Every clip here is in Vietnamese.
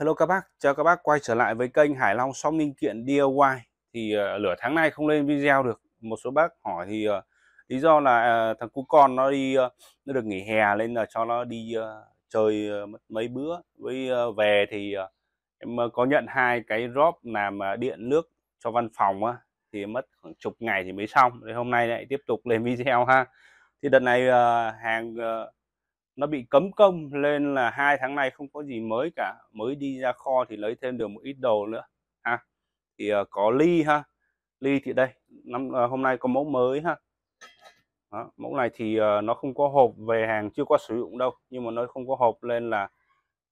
Hello các bác, chào các bác quay trở lại với kênh Hải Long Song Linh Kiện DIY Thì uh, lửa tháng nay không lên video được Một số bác hỏi thì uh, lý do là uh, thằng cu con nó đi uh, nó được nghỉ hè nên là cho nó đi uh, chơi mất uh, mấy bữa với uh, về thì uh, em có nhận hai cái drop làm uh, điện nước cho văn phòng uh, thì mất khoảng chục ngày thì mới xong thì hôm nay lại tiếp tục lên video ha thì đợt này uh, hàng uh, nó bị cấm công lên là hai tháng nay không có gì mới cả mới đi ra kho thì lấy thêm được một ít đồ nữa ha thì uh, có ly ha ly thì đây năm uh, hôm nay có mẫu mới ha Đó, mẫu này thì uh, nó không có hộp về hàng chưa qua sử dụng đâu nhưng mà nó không có hộp lên là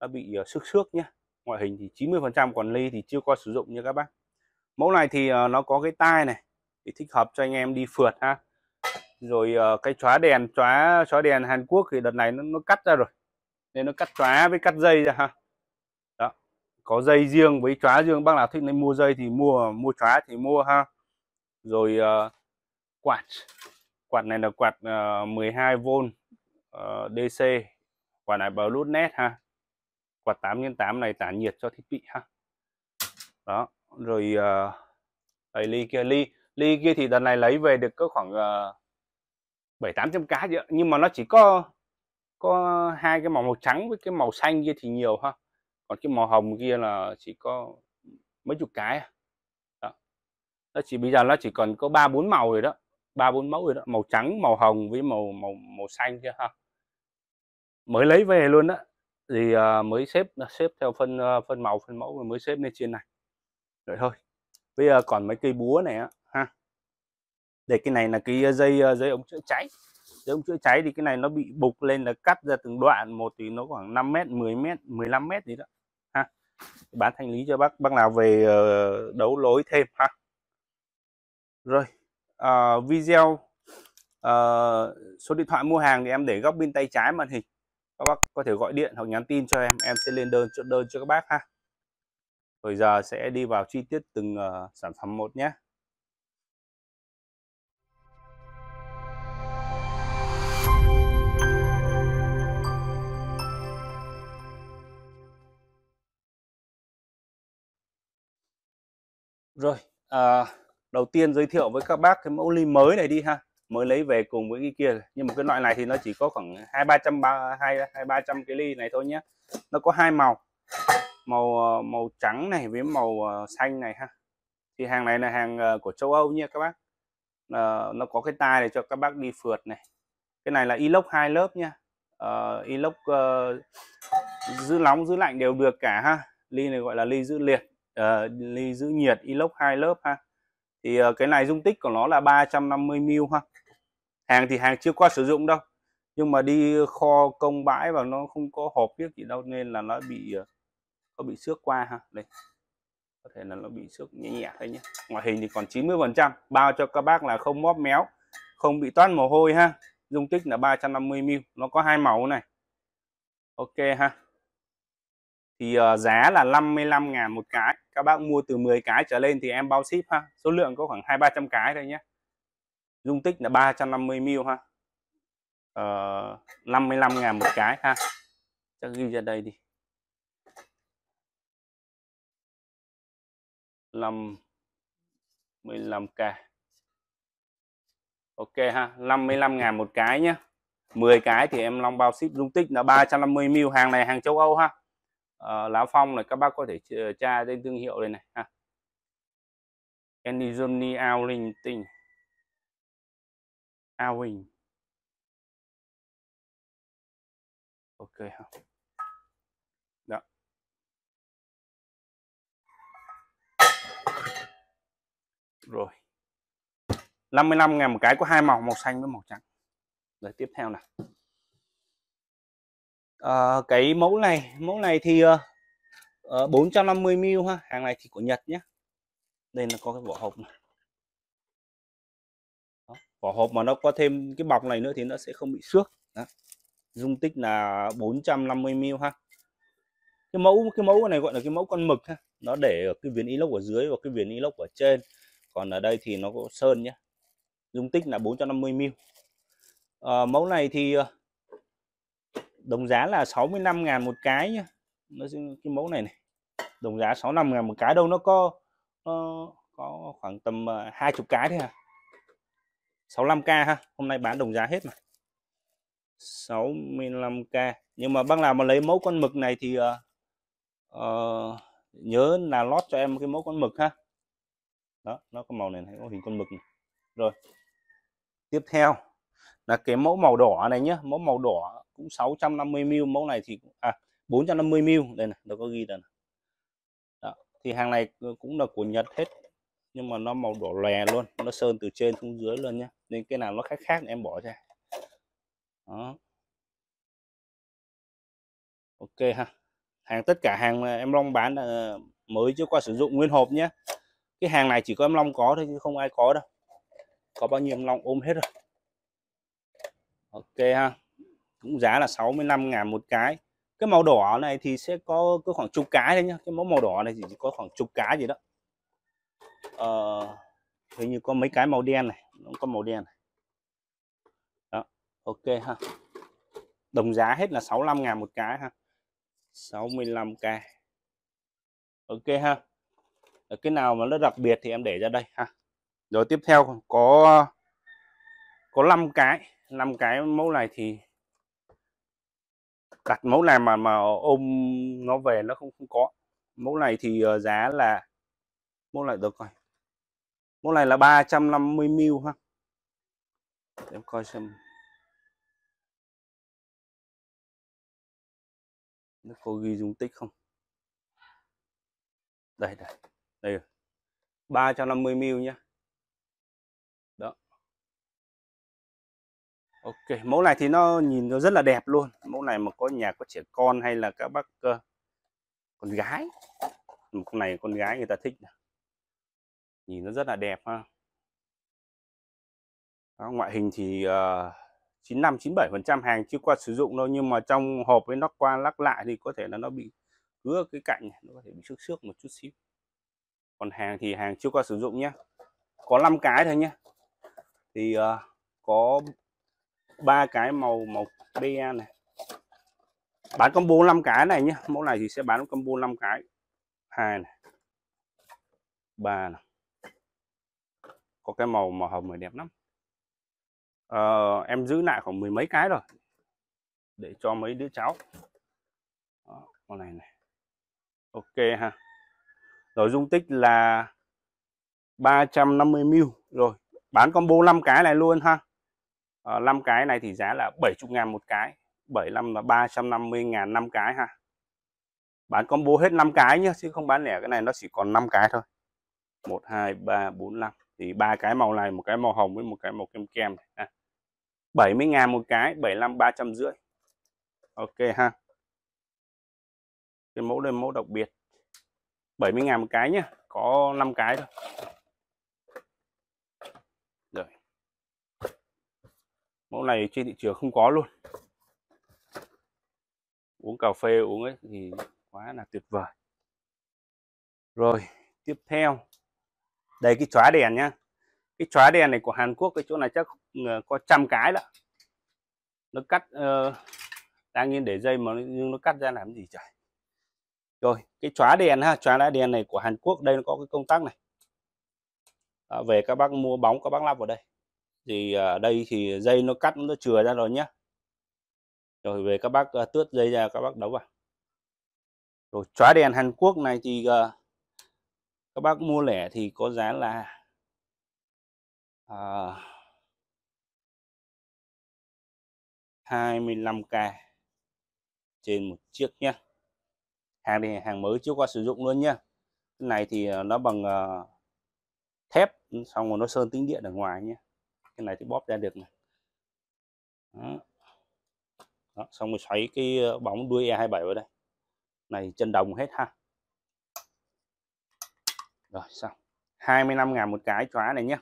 nó bị uh, sức xước nhé ngoại hình thì 90 phần trăm còn ly thì chưa qua sử dụng nha các bác mẫu này thì uh, nó có cái tai này thì thích hợp cho anh em đi phượt ha rồi uh, cái chóa đèn chóa chóa đèn Hàn Quốc thì đợt này nó, nó cắt ra rồi nên nó cắt chóa với cắt dây ra ha đó có dây riêng với chóa riêng bác nào thích nên mua dây thì mua mua chóa thì mua ha rồi uh, quạt quạt này là quạt uh, 12 v uh, DC quạt này bluetooth net ha quạt 8 x 8 này tản nhiệt cho thiết bị ha đó rồi uh, ờ, ly kia ly ly kia thì đợt này lấy về được có khoảng uh, bảy tám trăm cá chứ nhưng mà nó chỉ có có hai cái màu màu trắng với cái màu xanh kia thì nhiều ha còn cái màu hồng kia là chỉ có mấy chục cái à. đó. nó chỉ bây giờ nó chỉ còn có ba bốn màu rồi đó ba bốn mẫu rồi đó màu trắng màu hồng với màu màu màu xanh kia ha mới lấy về luôn đó thì ờ, mới xếp xếp theo phân ờ, phân màu phân mẫu rồi mới xếp lên trên này rồi thôi bây giờ còn mấy cây búa này á để cái này là cái ờ, dây ờ, dây ống chữa cháy dây ống chữa cháy thì cái này nó bị bục lên là cắt ra từng đoạn một thì nó khoảng 5 mét 10 mét 15 mét gì đó ha bán thanh lý cho bác bác nào về ờ, đấu lối thêm ha rồi à, video à, số điện thoại mua hàng thì em để góc bên tay trái màn hình các bác có thể gọi điện hoặc nhắn tin cho em em sẽ lên đơn chốt đơn cho các bác ha bây giờ sẽ đi vào chi tiết từng uh, sản phẩm một nhé Rồi, à, đầu tiên giới thiệu với các bác cái mẫu ly mới này đi ha mới lấy về cùng với cái kia nhưng mà cái loại này thì nó chỉ có khoảng hai ba trăm ba hai hai ba trăm cái ly này thôi nhé nó có hai màu màu ờ, màu trắng này với màu ờ, xanh này ha thì hàng này là hàng ờ, của châu Âu nha các bác à, nó có cái tai để cho các bác đi phượt này cái này là inox hai lớp nha à, inox uh, giữ nóng giữ lạnh đều được cả ha ly này gọi là ly giữ liệt uh, ly giữ nhiệt inox hai lớp ha thì uh, cái này dung tích của nó là 350 ml ha hàng thì hàng chưa qua sử dụng đâu nhưng mà đi kho công bãi và nó không có hộp biết gì đâu nên là nó bị nó ờ, bị xước qua ha đây có thể là nó bị xước nhẹ nhẹ thôi nhé ngoại hình thì còn 90 phần trăm bao cho các bác là không móp méo không bị toát mồ hôi ha dung tích là 350 ml nó có hai màu này ok ha thì uh, giá là 55 ngàn một cái các bác mua từ 10 cái trở lên thì em bao ship ha số lượng có khoảng hai ba trăm cái thôi nhé dung tích là 350 mil ha uh, ờ, 55 ngàn một cái ha chắc ghi ra đây đi 5 15k Ok ha 55 ngàn một cái nhé 10 cái thì em long bao ship dung tích là 350 mil hàng này hàng châu Âu ha Ờ, lá phong này các bác có thể ờ, tra tên thương hiệu này này ha Enizomni ao linh tinh ao hình ok ha đó rồi 55 ngàn một cái có hai màu màu xanh với màu trắng rồi tiếp theo này à, cái mẫu này mẫu này thì uh, 450 mil ha hàng này thì của Nhật nhé đây là có cái vỏ hộp này Đó. vỏ hộp mà nó có thêm cái bọc này nữa thì nó sẽ không bị xước Đó. dung tích là 450 mil ha cái mẫu cái mẫu này gọi là cái mẫu con mực ha nó để ở cái viền inox ở dưới và cái viền inox ở trên còn ở đây thì nó có sơn nhé dung tích là 450 ml à, mẫu này thì ờ, đồng giá là 65 ngàn một cái nhá nó cái mẫu này này đồng giá 65 ngàn một cái đâu nó có nó có khoảng tầm 20 ờ, cái thế à 65k ha hôm nay bán đồng giá hết mà 65k nhưng mà bác nào mà lấy mẫu con mực này thì uh, uh, nhớ là lót cho em cái mẫu con mực ha đó nó có màu này này có hình con mực này. rồi tiếp theo là cái mẫu màu đỏ này nhá, mẫu màu đỏ cũng 650 ml mẫu này thì à 450 ml đây này nó có ghi đây này. Đó. thì hàng này cũng là của Nhật hết nhưng mà nó màu đỏ lè luôn nó sơn từ trên xuống dưới luôn nhá nên cái nào nó khác khác em bỏ ra đó ok ha hàng tất cả hàng em long bán là mới chưa qua sử dụng nguyên hộp nhé cái hàng này chỉ có em long có thôi chứ không ai có đâu có bao nhiêu em long ôm hết rồi ok ha cũng giá là 65 ngàn một cái cái màu đỏ này thì sẽ có có khoảng chục cái đấy nhá cái mẫu màu đỏ này thì chỉ có khoảng chục cái gì đó ờ, hình như có mấy cái màu đen này nó có màu đen này đó ok ha đồng giá hết là 65 ngàn một cái ha 65k ok ha ờ, cái nào mà nó đặc biệt thì em để ra đây ha rồi tiếp theo có có 5 cái 5 cái mẫu này thì đặt mẫu này mà mà ôm nó về nó không không có mẫu này thì ờ, giá là mẫu này được rồi mẫu này là 350 mil ha Để em coi xem nó có ghi dung tích không đây đây đây 350 mil nhé Ok, mẫu này thì nó nhìn nó rất là đẹp luôn. Mẫu này mà có nhà có trẻ con hay là các bác uh, con gái. Một con này con gái người ta thích. Nhìn nó rất là đẹp ha. Đó, ngoại hình thì uh, 95 97% hàng chưa qua sử dụng đâu nhưng mà trong hộp với nó qua lắc lại thì có thể là nó bị cứa cái cạnh nó có thể bị xước xước một chút xíu. Còn hàng thì hàng chưa qua sử dụng nhé. Có 5 cái thôi nhé. Thì uh, có ba cái màu một be này bán combo 5 cái này nhé mẫu này thì sẽ bán combo 5 cái hai này ba này có cái màu màu hồng này đẹp lắm à, em giữ lại khoảng mười mấy cái rồi để cho mấy đứa cháu Đó, con này này ok ha rồi dung tích là 350 mil rồi bán combo 5 cái này luôn ha à, ờ, 5 cái này thì giá là 70 ngàn một cái 75 là 350 ngàn 5 cái ha bán combo hết 5 cái nhá chứ không bán lẻ cái này nó chỉ còn 5 cái thôi 1 2 3 4 5 thì ba cái màu này một cái màu hồng với một cái màu kem kem này. À, 70 ngàn một cái 75 350 ok ha cái mẫu đây mẫu đặc biệt 70 ngàn một cái nhá có 5 cái thôi mẫu này trên thị trường không có luôn uống cà phê uống ấy thì quá là tuyệt vời rồi tiếp theo đây cái chóa đèn nhá cái chóa đèn này của Hàn Quốc cái chỗ này chắc ờ, có trăm cái đó nó cắt uh, đang nhiên để dây mà nhưng nó cắt ra làm gì trời rồi cái chóa đèn ha chóa đá đèn này của Hàn Quốc đây nó có cái công tắc này à, về các bác mua bóng các bác lắp vào đây thì ở à, đây thì dây nó cắt nó chừa ra rồi nhé rồi về các bác à, tước dây ra các bác đấu vào rồi chóa đèn Hàn Quốc này thì à, các bác mua lẻ thì có giá là uh, 25k trên một chiếc nhé hàng này hàng mới chưa qua sử dụng luôn nhé cái này thì nó bằng uh, thép xong rồi nó sơn tính điện ở ngoài nhé cái này thì bóp ra được này. Đó. Đó, xong rồi xoáy cái ờ, bóng đuôi E27 vào đây này chân đồng hết ha rồi xong 25 ngàn một cái chóa này nhé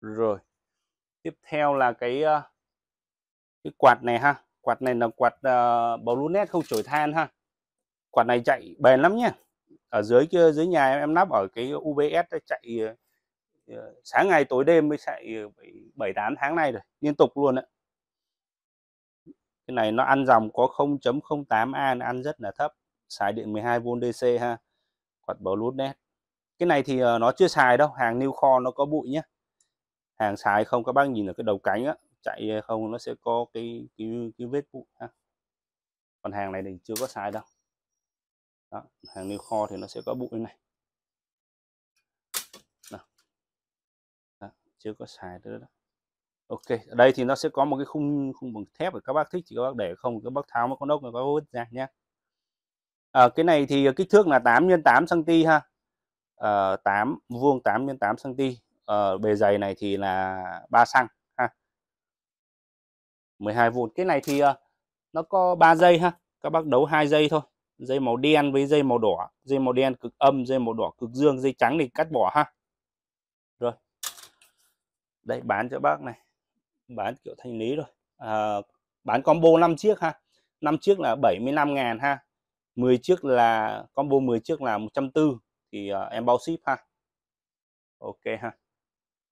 rồi tiếp theo là cái ờ, cái quạt này ha quạt này là quạt uh, bầu lúa không chổi than ha quạt này chạy bền lắm nhé ở dưới dưới nhà em, em nắp ở cái UBS chạy ờ, ờ, sáng ngày tối đêm mới chạy 7 ờ, 8 tháng này rồi liên tục luôn ạ cái này nó ăn dòng có 0.08A nó ăn rất là thấp xài điện 12V DC ha quạt Bluetooth net cái này thì nó chưa xài đâu hàng new kho nó có bụi nhé hàng xài không các bác nhìn ở cái đầu cánh á chạy không nó sẽ có cái cái, cái vết bụi ha còn hàng này thì chưa có xài đâu đó, hàng lưu kho thì nó sẽ có bụi như này Đó. Đó, chưa có xài tới đó ok ở đây thì nó sẽ có một cái khung khung bằng thép để các bác thích thì các bác để không các bác tháo mấy con ốc này các bác vứt ra nhé à, ờ, cái này thì kích thước là 8 x 8 cm ha à, ờ, 8 vuông 8 x 8 cm à, bề dày này thì là 3 xăng ha 12 vuông cái này thì ờ, nó có 3 dây ha các bác đấu 2 dây thôi dây màu đen với dây màu đỏ dây màu đen cực âm dây màu đỏ cực dương dây trắng thì cắt bỏ ha rồi đây bán cho bác này bán kiểu thanh lý rồi à, bán combo 5 chiếc ha 5 chiếc là 75 ngàn ha 10 chiếc là combo 10 chiếc là 140 thì uh, em bao ship ha ok ha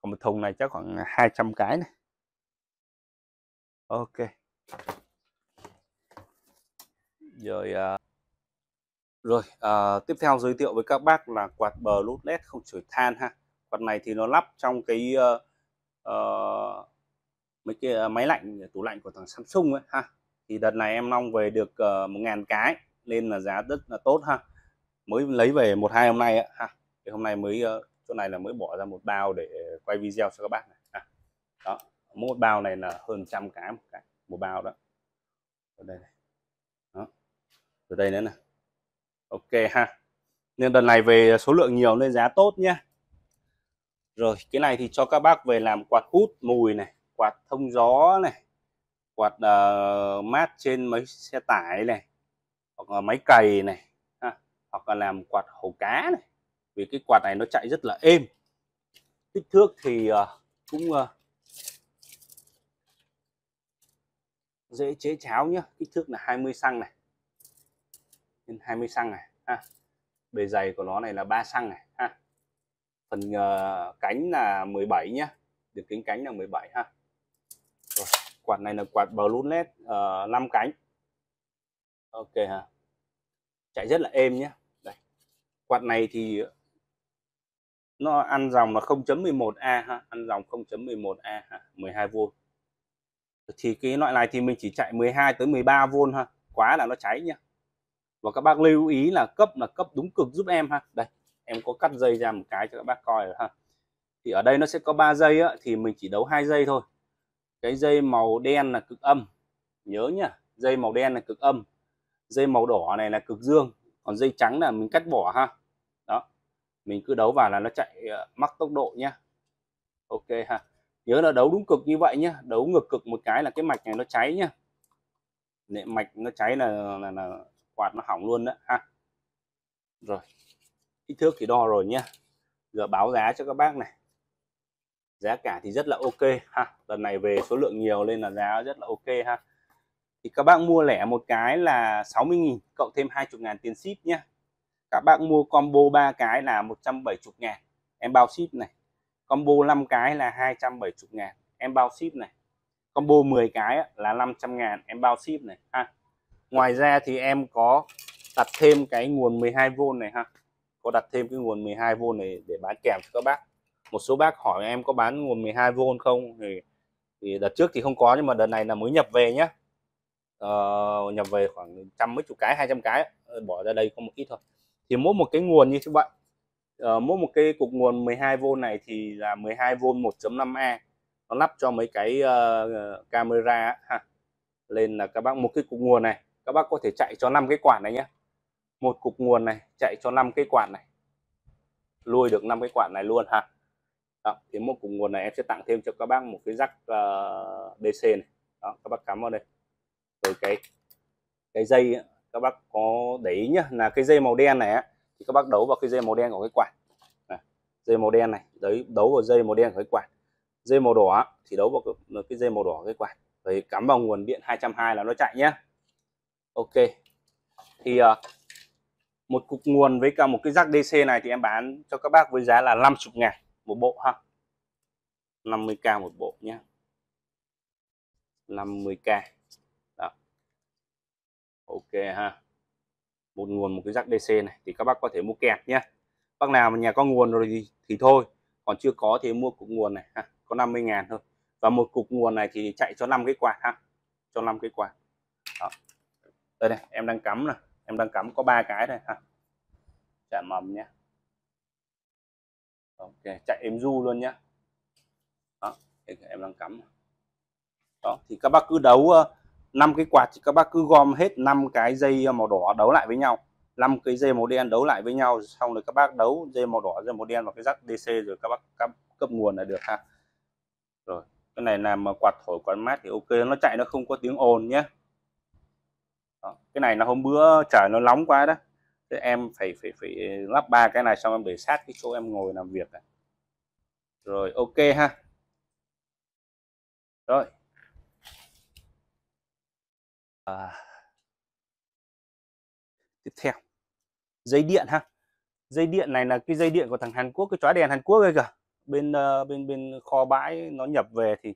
còn một thùng này chắc khoảng 200 cái này ok rồi uh, rồi, à, tiếp theo giới thiệu với các bác là quạt bờ lút led không chổi than ha. Quạt này thì nó lắp trong cái uh, uh, mấy cái máy lạnh tủ lạnh của thằng Samsung ấy ha. Thì đợt này em long về được uh, 1000 cái nên là giá rất là tốt ha. Mới lấy về một hai hôm nay ấy, ha. Thì hôm nay mới uh, chỗ này là mới bỏ ra một bao để quay video cho các bác này ha. Đó, mỗi một bao này là hơn trăm cái một cái một bao đó. Ở đây này. Đó. Ở đây nữa này ok ha nên đợt này về số lượng nhiều nên giá tốt nhá rồi cái này thì cho các bác về làm quạt hút mùi này quạt thông gió này quạt uh, mát trên mấy xe tải này hoặc là máy cày này ha. hoặc là làm quạt hầu cá này vì cái quạt này nó chạy rất là êm kích thước thì uh, cũng uh, dễ chế cháo nhá kích thước là 20 xăng này trên 20 xăng này ha. bề dày của nó này là 3 xăng này ha phần uh, cánh là 17 nhá đường kính cánh là 17 ha Rồi, quạt này là quạt blue led uh, 5 cánh ok ha chạy rất là êm nhé Đây. quạt này thì nó ăn dòng là 0.11A ha ăn dòng 0.11A ha 12V thì cái loại này thì mình chỉ chạy 12 tới 13V ha quá là nó cháy nhá và các bác lưu ý là cấp là cấp đúng cực giúp em ha đây em có cắt dây ra một cái cho các bác coi rồi ha thì ở đây nó sẽ có 3 dây á, thì mình chỉ đấu hai dây thôi cái dây màu đen là cực âm nhớ nhá dây màu đen là cực âm dây màu đỏ này là cực dương còn dây trắng là mình cắt bỏ ha đó mình cứ đấu vào là nó chạy ờ, mắc tốc độ nhá ok ha nhớ là đấu đúng cực như vậy nhá đấu ngược cực một cái là cái mạch này nó cháy nhá mạch nó cháy là là, là quạt nó hỏng luôn đó ha rồi kích thước thì đo rồi nhá giờ báo giá cho các bác này giá cả thì rất là ok ha lần này về số lượng nhiều lên là giá rất là ok ha thì các bác mua lẻ một cái là 60.000 cộng thêm 20.000 tiền ship nhé các bác mua combo 3 cái là 170.000 em bao ship này combo 5 cái là 270.000 em bao ship này combo 10 cái là 500.000 em bao ship này ha ngoài ra thì em có đặt thêm cái nguồn 12V này ha có đặt thêm cái nguồn 12V này để bán kèm cho các bác một số bác hỏi em có bán nguồn 12V không thì, thì đợt trước thì không có nhưng mà đợt này là mới nhập về nhá ờ, nhập về khoảng trăm mấy chục cái 200 cái ờ, bỏ ra đây có một ít thôi thì mỗi một cái nguồn như các bạn, ờ, mỗi một cái cục nguồn 12V này thì là 12V 1.5A nó lắp cho mấy cái uh, camera ha lên là các bác một cái cục nguồn này các bác có thể chạy cho 5 cái quản này nhé một cục nguồn này chạy cho 5 cái quản này lùi được 5 cái quản này luôn ha đó, thì một cục nguồn này em sẽ tặng thêm cho các bác một cái rắc uh, ờ, DC này đó các bác cắm vào đây rồi cái cái dây ấy, các bác có để ý nhá là cái dây màu đen này thì các bác đấu vào cái dây màu đen của cái quản này, dây màu đen này đấy đấu vào dây màu đen của cái quản dây màu đỏ thì đấu vào cái dây màu đỏ của cái quản rồi cắm vào nguồn điện 220 là nó chạy nhá ok thì uh, một cục nguồn với cả một cái rác DC này thì em bán cho các bác với giá là 50 ngàn một bộ ha 50k một bộ nhé 50k Đó. ok ha một nguồn một cái rác DC này thì các bác có thể mua kèm nhé bác nào mà nhà có nguồn rồi thì, thì thôi còn chưa có thì mua cục nguồn này ha. có 50 ngàn thôi và một cục nguồn này thì chạy cho 5 cái quạt ha cho 5 cái quạt đây này em đang cắm nè em đang cắm có ba cái này ha chả mầm nhé ok chạy em du luôn nhé đó em đang cắm đó thì các bác cứ đấu năm cái quạt thì các bác cứ gom hết năm cái dây màu đỏ đấu lại với nhau năm cái dây màu đen đấu lại với nhau xong rồi các bác đấu dây màu đỏ dây màu đen vào cái rắc DC rồi các bác cấp, cấp nguồn là được ha rồi cái này làm quạt thổi quạt mát thì ok nó chạy nó không có tiếng ồn nhé cái này nó hôm bữa trời nó nóng quá đó thế em phải phải phải lắp ba cái này xong em để sát cái chỗ em ngồi làm việc này rồi ok ha rồi à. tiếp theo dây điện ha dây điện này là cái dây điện của thằng Hàn Quốc cái chóa đèn Hàn Quốc đây kìa bên uh, bên bên kho bãi nó nhập về thì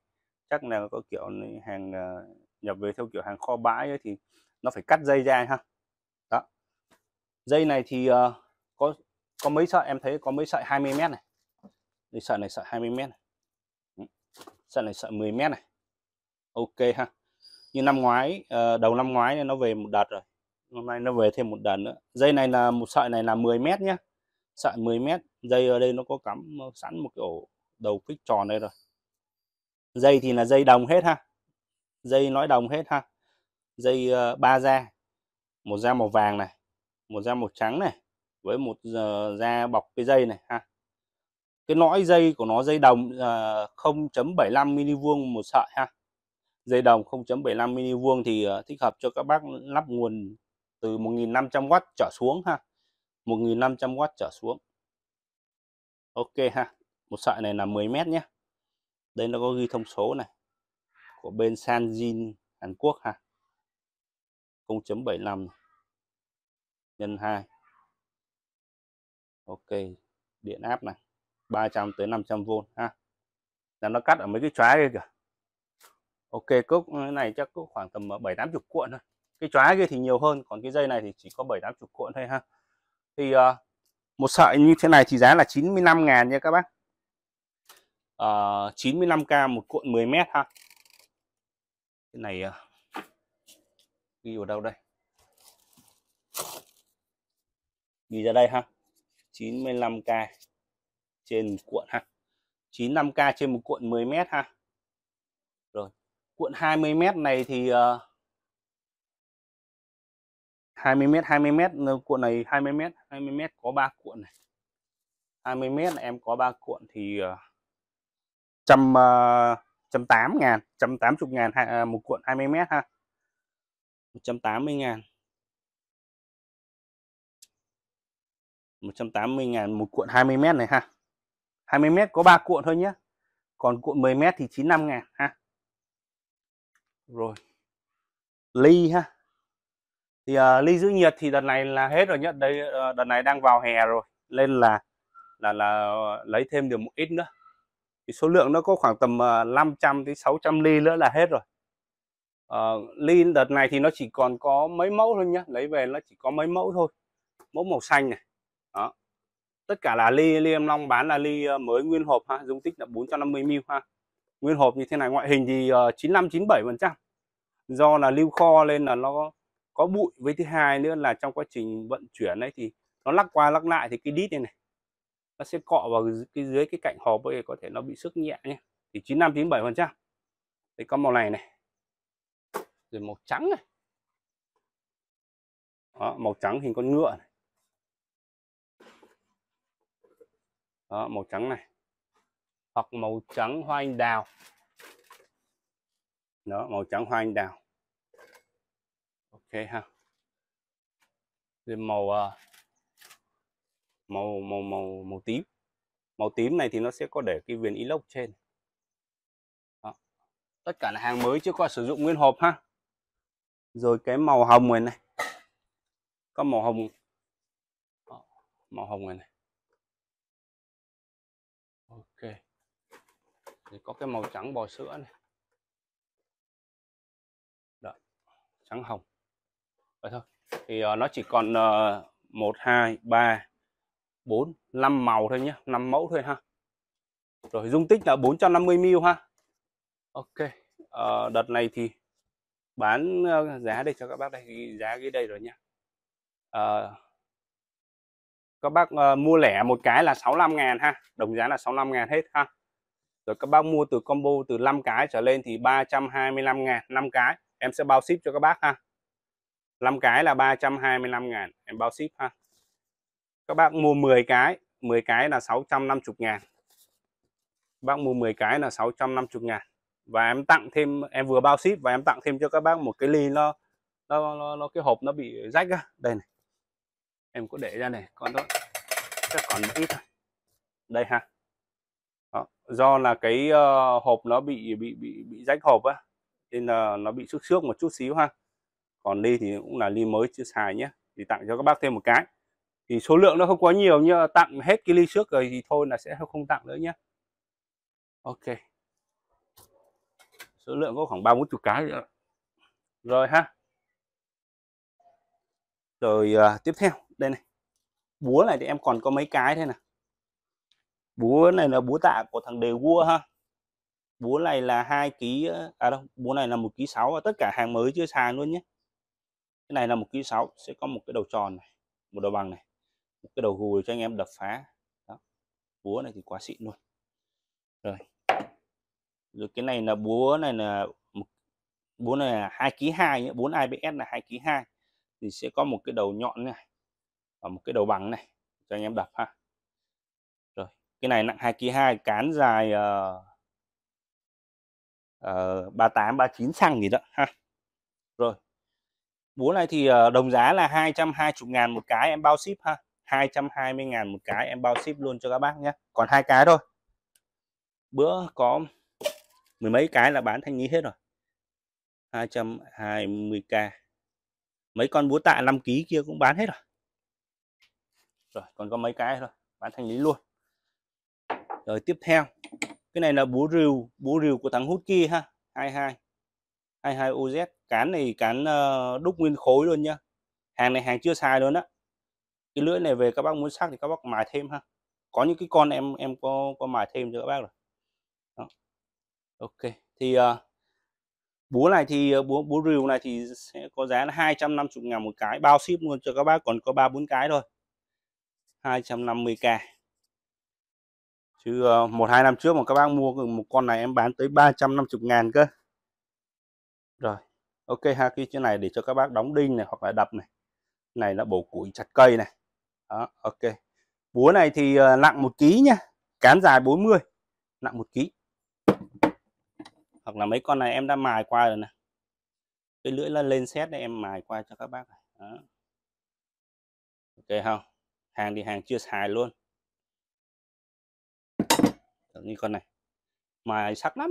chắc là có kiểu hàng uh, ờ, nhập về theo kiểu hàng kho bãi ấy thì nó phải cắt dây ra ha đó dây này thì uh, có có mấy sợi em thấy có mấy sợi 20 mét này thì sợi này sợi 20 mét này sợi này sợi 10 mét này ok ha như năm ngoái uh, đầu năm ngoái nó về một đợt rồi hôm nay nó về thêm một đợt nữa dây này là một sợi này là 10 mét nhá sợi 10 mét dây ở đây nó có cắm sẵn một cái ổ đầu kích tròn đây rồi dây thì là dây đồng hết ha dây nói đồng hết ha dây ờ, ba da một da màu vàng này một da màu trắng này với một ờ, da bọc cái dây này ha cái lõi dây của nó dây đồng 0.75 mm vuông một sợi ha dây đồng 0.75 mm vuông thì ờ, thích hợp cho các bác lắp nguồn từ 1.500 w trở xuống ha 1.500 w trở xuống ok ha một sợi này là 10 mét nhé đây nó có ghi thông số này của bên Sanjin Hàn Quốc ha 0.75 nhân 2 ok điện áp này 300 tới 500V ha là nó cắt ở mấy cái chóa kia kìa ok cốc này chắc cũng khoảng tầm 7 ờ, 80 cuộn thôi cái chóa kia thì nhiều hơn còn cái dây này thì chỉ có 7 80 cuộn thôi ha thì uh, một sợi như thế này thì giá là 95 ngàn nha các bác uh, ờ, 95k một cuộn 10 mét ha cái này uh, ghi vào đâu đây ghi ra đây ha 95k trên một cuộn ha 95k trên một cuộn 10 mét ha rồi cuộn 20 mét này thì uh, ờ, 20 mét 20 mét ờ, cuộn này 20 mét 20 mét có 3 cuộn này 20 mét em có 3 cuộn thì uh, trăm uh, trăm tám ngàn trăm tám chục ngàn một cuộn 20 mét ha 180 ngàn 180 ngàn một cuộn 20 mét này ha 20 mét có 3 cuộn thôi nhé còn cuộn 10 mét thì 95 ngàn ha rồi ly ha thì uh, ly giữ nhiệt thì đợt này là hết rồi nhá đây uh, đợt này đang vào hè rồi nên là là là ờ, lấy thêm được một ít nữa thì số lượng nó có khoảng tầm uh, 500 tới 600 ly nữa là hết rồi uh, ờ, lin đợt này thì nó chỉ còn có mấy mẫu thôi nhá lấy về nó chỉ có mấy mẫu thôi mẫu màu xanh này đó tất cả là ly ly em long bán là ly ờ, mới nguyên hộp ha dung tích là 450 ml ha nguyên hộp như thế này ngoại hình thì uh, 95 97 phần trăm do là lưu kho lên là nó có bụi với thứ hai nữa là trong quá trình vận chuyển đấy thì nó lắc qua lắc lại thì cái đít này này nó sẽ cọ vào cái dưới cái cạnh hộp ấy có thể nó bị sức nhẹ nhé thì chín 95 97 phần trăm đấy có màu này này rồi màu trắng này đó, màu trắng hình con ngựa này. Đó, màu trắng này hoặc màu trắng hoa anh đào đó màu trắng hoa anh đào ok ha rồi màu à, màu màu màu màu tím màu tím này thì nó sẽ có để cái viền inox trên đó. tất cả là hàng mới chưa qua sử dụng nguyên hộp ha rồi cái màu hồng này này có màu hồng ờ, màu hồng này này ok thì có cái màu trắng bò sữa này Đó. trắng hồng vậy thôi thì uh, nó chỉ còn ờ, một hai ba bốn năm màu thôi nhé năm mẫu thôi ha rồi dung tích là 450 ml ha Ok à, đợt này thì bán giá đây cho các bác đây giá ghi đây rồi nha. à, các bác uh, mua lẻ một cái là 65 ngàn ha đồng giá là 65 ngàn hết ha rồi các bác mua từ combo từ 5 cái trở lên thì 325 ngàn 5 cái em sẽ bao ship cho các bác ha 5 cái là 325 ngàn em bao ship ha các bác mua 10 cái 10 cái là 650 ngàn bác mua 10 cái là 650 ngàn và em tặng thêm em vừa bao ship và em tặng thêm cho các bác một cái ly nó nó nó, nó cái hộp nó bị rách á đây này em có để ra này còn đó chắc còn một ít thôi đây ha đó. do là cái uh, hộp nó bị bị bị bị rách hộp á nên là nó bị xước xước một chút xíu ha còn ly thì cũng là ly mới chưa xài nhé thì tặng cho các bác thêm một cái thì số lượng nó không quá nhiều nhưng tặng hết cái ly trước rồi thì thôi là sẽ không tặng nữa nhé ok số lượng có khoảng ba bốn chục cái nữa. rồi ha rồi à, tiếp theo đây này búa này thì em còn có mấy cái thế này búa này là búa tạ của thằng đề vua ha búa này là hai ký à, à đâu búa này là một ký sáu và tất cả hàng mới chưa xài luôn nhé cái này là một ký sáu sẽ có một cái đầu tròn này một đầu bằng này một cái đầu gù cho anh em đập phá đó. búa này thì quá xịn luôn rồi rồi cái này là búa này là búa này là hai ký hai bốn IPS là hai ký hai thì sẽ có một cái đầu nhọn này và một cái đầu bằng này cho anh em đập ha rồi cái này nặng hai ký hai cán dài ờ, ờ, ba tám ba chín xăng gì đó ha rồi búa này thì ờ, đồng giá là 220 ngàn một cái em bao ship ha 220 ngàn một cái em bao ship luôn cho các bác nhé còn hai cái thôi bữa có mười mấy cái là bán thanh lý hết rồi 220k mấy con búa tạ 5 ký kia cũng bán hết rồi rồi còn có mấy cái thôi bán thanh lý luôn rồi tiếp theo cái này là búa rìu búa rìu của thằng hút kia ha 22 22 OZ cán này cán ờ, đúc nguyên khối luôn nhá hàng này hàng chưa xài luôn á cái lưỡi này về các bác muốn sắc thì các bác mài thêm ha có những cái con em em có có mài thêm cho các bác rồi ok thì uh, búa này thì ờ, búa búa rìu này thì sẽ có giá là 250 ngàn một cái bao ship luôn cho các bác còn có ba bốn cái thôi 250k chứ uh, một hai năm trước mà các bác mua một con này em bán tới 350 ngàn cơ rồi ok ha cái chỗ này để cho các bác đóng đinh này hoặc là đập này này là bổ củi chặt cây này đó ok búa này thì uh, nặng một ký nhá cán dài 40 nặng một ký hoặc là mấy con này em đã mài qua rồi nè cái lưỡi nó lên xét để em mài qua cho các bác Đó. ok không hàng thì hàng chưa xài luôn Tưởng như con này mài sắc lắm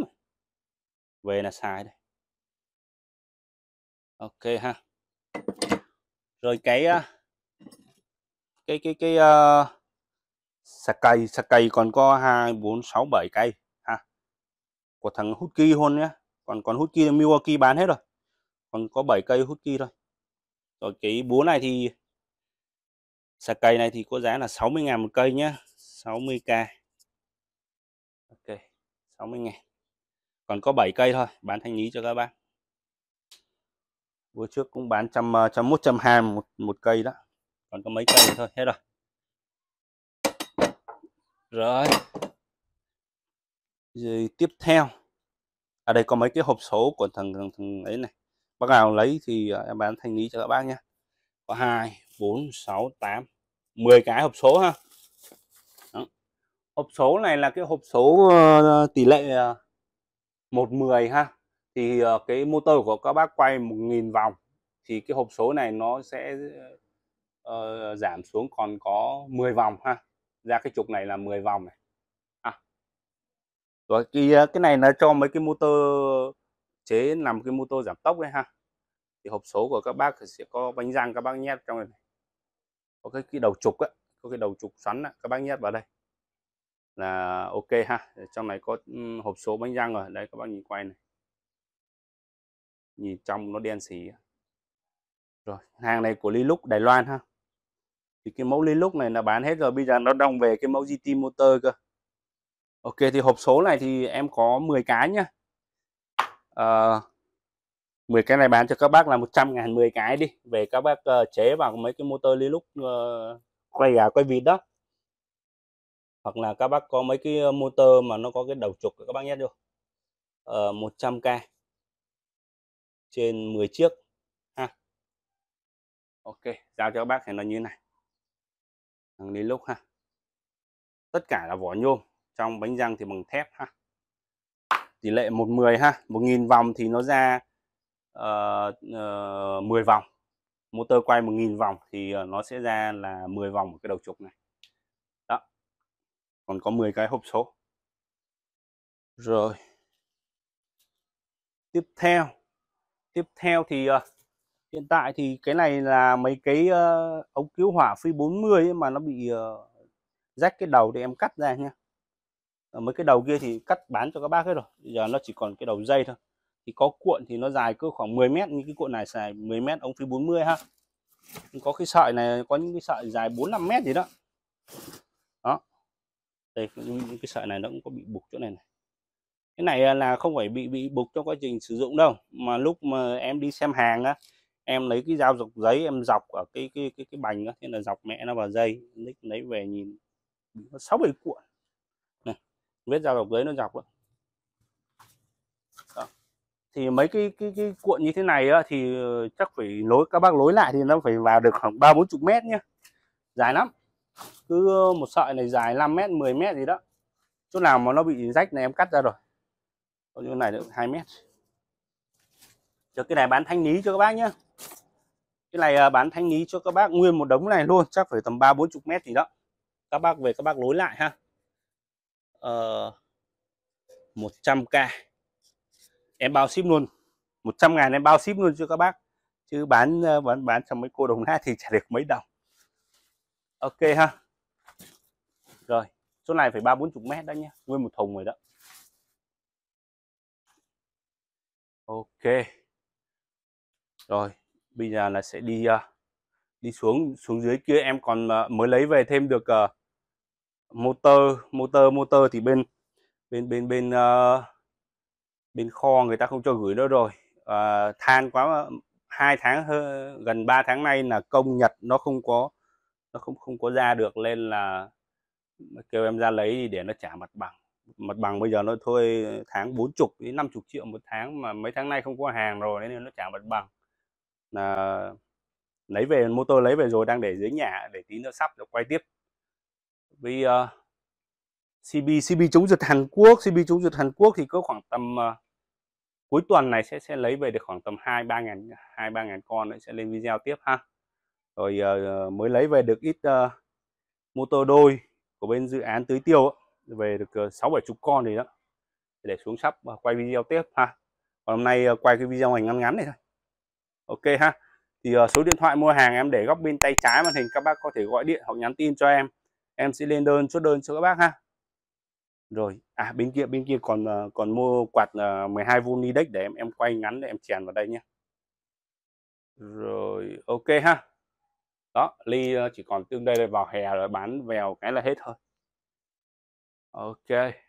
về là xài đây ok ha rồi cái ờ, cái cái cái uh, sạc cây sạc cây còn có hai bốn sáu bảy cây của thằng hút kỳ hôn nhé còn còn hút kia Milwaukee bán hết rồi còn có 7 cây hút kia thôi rồi cái búa này thì xà cây này thì có giá là 60 ngàn một cây nhá 60k ok 60 ngàn còn có 7 cây thôi bán thanh lý cho các bác bữa trước cũng bán trăm trăm mốt trăm hai một một cây đó còn có mấy cây thôi hết rồi rồi rồi tiếp theo ở à, đây có mấy cái hộp số của thằng thằng, thằng ấy này bác nào lấy thì à, em bán thanh lý cho các bác nhé có hai bốn sáu tám mười cái hộp số ha Đó. hộp số này là cái hộp số uh, tỷ lệ uh, à, 110 ha thì uh, cái motor của các bác quay 1.000 vòng thì cái hộp số này nó sẽ uh, giảm xuống còn có 10 vòng ha ra cái trục này là 10 vòng này rồi cái à, cái này nó cho mấy cái motor chế làm cái motor giảm tốc đấy ha thì hộp số của các bác sẽ có bánh răng các bác nhét trong này có cái, cái đầu trục á có cái đầu trục xoắn á các bác nhét vào đây là ok ha trong này có hộp số bánh răng rồi đấy các bác nhìn quay này nhìn trong nó đen xì rồi hàng này của Linux Đài Loan ha thì cái mẫu Linux này là bán hết rồi bây giờ nó đông về cái mẫu GT motor cơ Ok thì hộp số này thì em có 10 cái nhá à, ờ, 10 cái này bán cho các bác là 100 ngàn 10 cái đi về các bác uh, chế vào mấy cái motor Linux uh, ờ, quay gà quay vịt đó hoặc là các bác có mấy cái motor mà nó có cái đầu trục các bác nhét vô uh, 100k trên 10 chiếc ha ok giao cho các bác thì nó như thế này thằng lúc ha tất cả là vỏ nhôm trong bánh răng thì bằng thép ha tỷ lệ 110 ha 1.000 vòng thì nó ra uh, uh, 10 vòng motor quay 1.000 vòng thì ờ, nó sẽ ra là 10 vòng ở cái đầu trục này đó còn có 10 cái hộp số rồi tiếp theo tiếp theo thì uh, hiện tại thì cái này là mấy cái uh, ống cứu hỏa phi 40 ấy mà nó bị uh, rách cái đầu để em cắt ra nha Ờ, mấy cái đầu kia thì cắt bán cho các bác hết rồi bây giờ nó chỉ còn cái đầu dây thôi thì có cuộn thì nó dài cơ khoảng 10 mét như cái cuộn này xài 10 mét ống phí 40 ha có cái sợi này có những cái sợi dài 4 5 mét gì đó đó đây những cái sợi này nó cũng có bị bục chỗ này này cái này à, là không phải bị bị bục trong quá trình sử dụng đâu mà lúc mà em đi xem hàng á em lấy cái dao dọc giấy em dọc ở cái cái cái cái bành á thế là dọc mẹ nó vào dây nick lấy về nhìn sáu bảy cuộn vết da dọc dưới nó dọc lắm thì mấy cái cái cái cuộn như thế này á, thì ờ, chắc phải lối các bác lối lại thì nó phải vào được khoảng ba bốn chục mét nhá dài lắm cứ ờ, một sợi này dài 5 mét 10 mét gì đó chỗ nào mà nó bị rách này em cắt ra rồi còn chỗ này được 2 mét Chờ cái này bán thanh lý cho các bác nhá cái này à, bán thanh lý cho các bác nguyên một đống này luôn chắc phải tầm ba bốn chục mét gì đó các bác về các bác lối lại ha uh, ờ, 100k em bao ship luôn 100 ngàn em bao ship luôn cho các bác chứ bán ờ, bán bán cho mấy cô đồng nát thì chả được mấy đồng ok ha rồi chỗ này phải ba bốn chục mét đó nhé nguyên một thùng rồi đó ok rồi bây giờ là sẽ đi ờ, đi xuống xuống dưới kia em còn mới lấy về thêm được uh, motor motor motor thì bên bên bên bên uh, bên kho người ta không cho gửi nữa rồi à, than quá hai tháng hơn, gần 3 tháng nay là công nhật nó không có nó không không có ra được nên là kêu em ra lấy để nó trả mặt bằng mặt bằng bây giờ nó thôi tháng bốn chục đến năm chục triệu một tháng mà mấy tháng nay không có hàng rồi nên nó trả mặt bằng là lấy về motor lấy về rồi đang để dưới nhà để tí nữa sắp được quay tiếp vì uh, ờ, CB CB chống giật Hàn Quốc CB chống giật Hàn Quốc thì có khoảng tầm uh, cuối tuần này sẽ sẽ lấy về được khoảng tầm hai ba ngàn hai ba ngàn con nữa sẽ lên video tiếp ha rồi uh, mới lấy về được ít uh, motor đôi của bên dự án tưới tiêu về được sáu bảy chục con thì đó để xuống sắp quay video tiếp ha còn hôm nay quay cái video này ngắn ngắn này thôi ok ha thì uh, số điện thoại mua hàng em để góc bên tay trái màn hình các bác có thể gọi điện hoặc nhắn tin cho em em sẽ lên đơn chốt đơn cho các bác ha rồi à bên kia bên kia còn ờ, còn mua quạt 12V ờ, Nidex để em em quay ngắn để em chèn vào đây nhé rồi ok ha đó ly ờ, chỉ còn tương đây vào hè rồi bán vèo cái là hết thôi ok